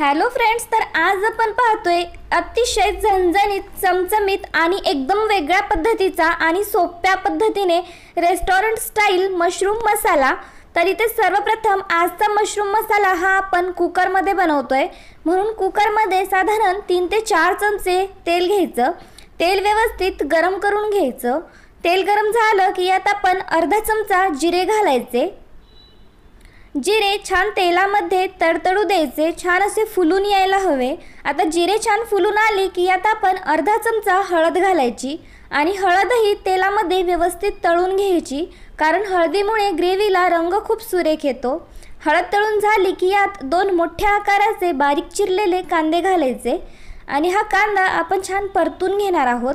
hello friends तर आज आपण पाहतोय अतिशय झणझणीत चमचमीत आणि एकदम वेगळ्या पद्धतीचा आणि सोप्या पद्धतीने रेस्टॉरंट स्टाईल मशरूम मसाला तर इथे सर्वप्रथम आजचा मशरूम मसाला हा आपण कुकरमध्ये बनवतोय म्हणून कुकरमध्ये साधारण तीन ते चार चमचे तेल घ्यायचं तेल व्यवस्थित गरम करून घ्यायचं तेल गरम झालं की यात आपण अर्धा चमचा जिरे घालायचे जिरे छान तेलामध्ये तडतडू द्यायचे छान असे फुलून यायला हवे आता जिरे छान फुलून आले की यात आपण अर्धा चमचा हळद घालायची आणि हळदही तेलामध्ये व्यवस्थित तळून घ्यायची कारण हळदीमुळे ग्रेव्हीला रंग खूप सुरेख येतो हळद तळून झाली की यात दोन मोठ्या आकाराचे बारीक चिरलेले कांदे घालायचे आणि हा कांदा आपण छान परतून घेणार आहोत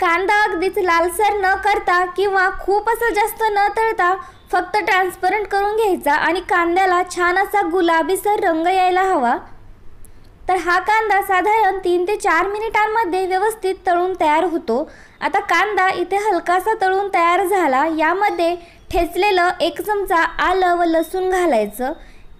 कांदा अगदीच लालसर न करता किंवा खूप असं जास्त न तळता फक्त ट्रान्सपरंट करून घ्यायचा आणि कांद्याला छान असा गुलाबीसर रंग यायला हवा तर हा कांदा साधारण तीन ते चार मिनिटांमध्ये व्यवस्थित तळून तयार होतो आता कांदा इथे हलकासा तळून तयार झाला यामध्ये ठेचलेलं एक चमचा आलं व लसूण घालायचं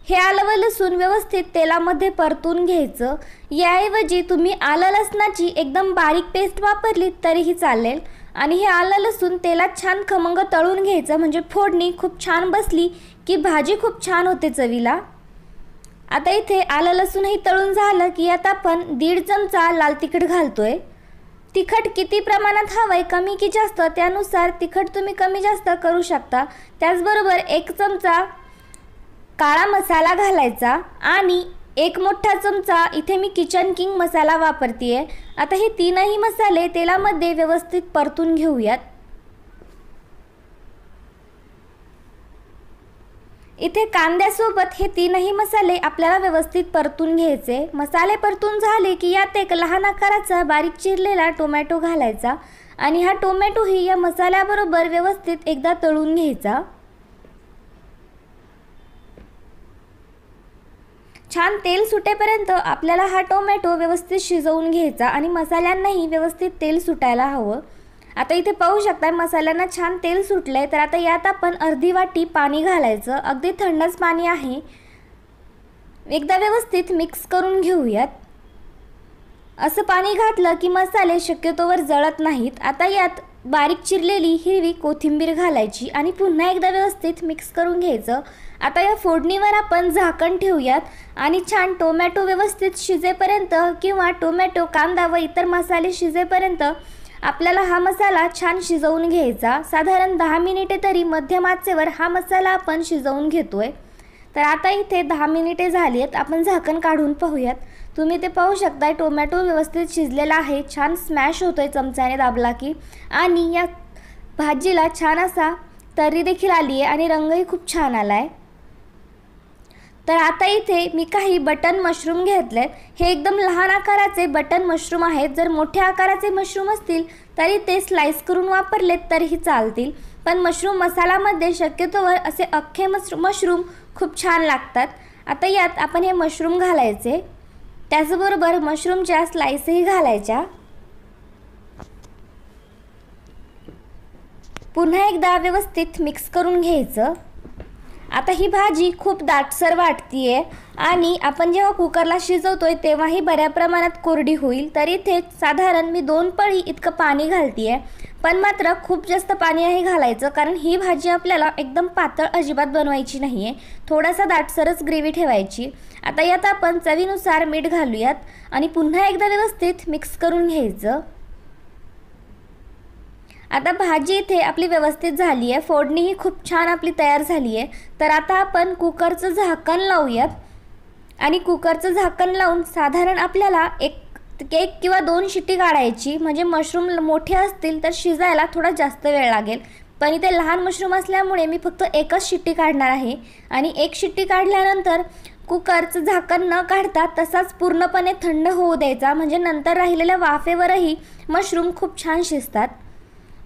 हे आलं व लसूण व्यवस्थित तेलामध्ये परतून घ्यायचं याऐवजी तुम्ही आलं लसणाची एकदम बारीक पेस्ट वापरली तरीही चालेल आणि हे आलं लसूण तेलात छान खमंग तळून घ्यायचं म्हणजे फोडणी खूप छान बसली की भाजी खूप छान होते चवीला आता इथे आलं लसूणही तळून झालं की आता आपण दीड चमचा लाल तिखट घालतोय तिखट किती प्रमाणात हवं आहे कमी की जास्त त्यानुसार तिखट तुम्ही कमी जास्त करू शकता त्याचबरोबर एक चमचा काळा मसाला घालायचा आणि एक मोठा चमचा इथे मी किचन किंग मसाला वापरते आहे आता हे तीनही मसाले तेलामध्ये व्यवस्थित परतून घेऊयात इथे कांद्यासोबत हे तीनही मसाले आपल्याला व्यवस्थित परतून घ्यायचे मसाले परतून झाले की यात एक लहान आकाराचा बारीक चिरलेला टोमॅटो घालायचा आणि हा टोमॅटोही या मसाल्याबरोबर व्यवस्थित एकदा तळून घ्यायचा छान तेल सुटेपर्यंत आपल्याला हा टोमॅटो व्यवस्थित शिजवून घ्यायचा आणि मसाल्यांनाही व्यवस्थित तेल सुटायला हवं आता इथे पाहू शकता मसाल्यांना छान तेल सुटलं आहे तर आता यात आपण अर्धी वाटी पाणी घालायचं अगदी थंडच पाणी आहे एकदा व्यवस्थित मिक्स करून घेऊयात असं पाणी घातलं की मसाले शक्यतोवर जळत नाहीत आता यात बारीक चिरलेली हिरवी कोथिंबीर घालायची आणि पुन्हा एकदा व्यवस्थित मिक्स करून घ्यायचं आता या फोडणीवर आपण झाकण ठेवूयात आणि छान टोमॅटो व्यवस्थित शिजेपर्यंत किंवा टोमॅटो कांदा व इतर मसाले शिजेपर्यंत आपल्याला हा मसाला छान शिजवून घ्यायचा साधारण दहा मिनिटे तरी मध्यम आचेवर हा मसाला आपण शिजवून घेतोय तर आता इथे दहा मिनिटे झाली आहेत आपण झाकण काढून पाहूयात तुम्ही ते पाहू शकताय टोमॅटो व्यवस्थित शिजलेला आहे छान स्मॅश होतोय चमचाने दाबला की आणि या भाजीला छान असा तरी देखील आली आहे आणि रंगही खूप छान आला आहे तर आता इथे मी काही बटन मशरूम घेतले हे एकदम लहान आकाराचे बटन मशरूम आहेत जर मोठ्या आकाराचे मशरूम असतील तरी ते स्लाइस करून वापरलेत तरीही चालतील पण मशरूम मसाल्यामध्ये शक्यतोवर असे अख्खे मश मशरूम खूप छान लागतात आता यात आपण हे मशरूम घालायचे त्याचबरोबर मशरूमच्या स्लाईसही घालायच्या पुन्हा एकदा व्यवस्थित मिक्स करून घ्यायचं आता ही भाजी खूप दाटसर आहे आणि आपण जेव्हा कुकरला शिजवतोय तेव्हाही बऱ्या प्रमाणात कोरडी होईल तरी इथे साधारण मी दोन पळी इतकं पाणी आहे पण मात्र खूप जास्त पाणी आहे घालायचं कारण ही भाजी आपल्याला एकदम पातळ अजिबात बनवायची नाही आहे थोडासा दाटसरच ग्रेव्ही ठेवायची आता यात आपण चवीनुसार मीठ घालूयात आणि पुन्हा एकदा व्यवस्थित मिक्स करून घ्यायचं आता भाजी इथे आपली व्यवस्थित झाली आहे फोडणी ही खूप छान आपली तयार झाली आहे तर आता आपण कुकरचं झाकण लावूयात आणि कुकरचं झाकण लावून साधारण आपल्याला एक एक किंवा दोन शिट्टी काढायची म्हणजे मशरूम मोठे असतील तर शिजायला थोडा जास्त वेळ लागेल पण इथे लहान मशरूम असल्यामुळे मी फक्त एकच शिट्टी काढणार आहे आणि एक शिट्टी काढल्यानंतर कुकरचं झाकण न काढता तसाच पूर्णपणे थंड होऊ द्यायचा म्हणजे नंतर राहिलेल्या वाफेवरही मशरूम खूप छान शिजतात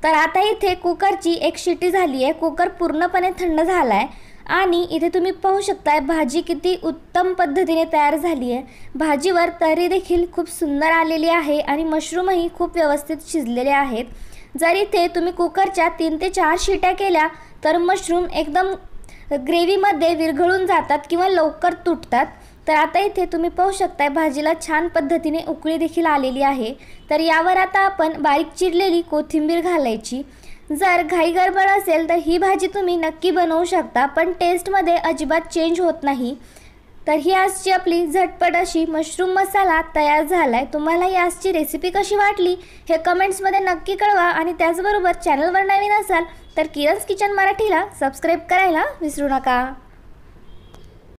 तर आता इथे कुकरची एक शिटी झाली आहे कुकर पूर्णपणे थंड झाला आहे आणि इथे तुम्ही पाहू शकताय भाजी किती उत्तम पद्धतीने तयार झाली आहे भाजीवर तरी देखील खूप सुंदर आलेली आहे आणि मशरूमही खूप व्यवस्थित शिजलेले आहेत जर इथे तुम्ही कुकरच्या तीन ते चार शिट्या केल्या तर मशरूम एकदम ग्रेव्हीमध्ये विरघळून जातात किंवा लवकर तुटतात तर आता इथे तुम्ही पाहू शकताय भाजीला छान पद्धतीने उकळी देखील आलेली आहे तर यावर आता आपण बारीक चिरलेली कोथिंबीर घालायची जर घाई गडबड असेल तर ही भाजी तुम्ही नक्की बनवू शकता पण टेस्टमध्ये अजिबात चेंज होत नाही तर ही आजची आपली झटपट अशी मशरूम मसाला तयार झाला आहे तुम्हाला ही आजची रेसिपी कशी वाटली हे कमेंट्समध्ये नक्की कळवा आणि त्याचबरोबर चॅनलवर नवीन असाल तर किरण्स किचन मराठीला सबस्क्राईब करायला विसरू नका